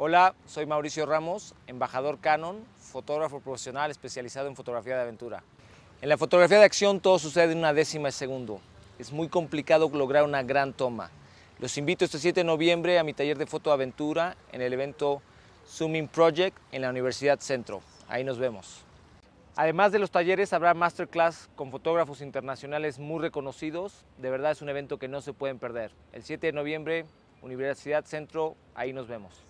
Hola, soy Mauricio Ramos, embajador Canon, fotógrafo profesional especializado en fotografía de aventura. En la fotografía de acción todo sucede en una décima de segundo. Es muy complicado lograr una gran toma. Los invito este 7 de noviembre a mi taller de fotoaventura en el evento Zooming Project en la Universidad Centro. Ahí nos vemos. Además de los talleres, habrá masterclass con fotógrafos internacionales muy reconocidos. De verdad es un evento que no se pueden perder. El 7 de noviembre, Universidad Centro, ahí nos vemos.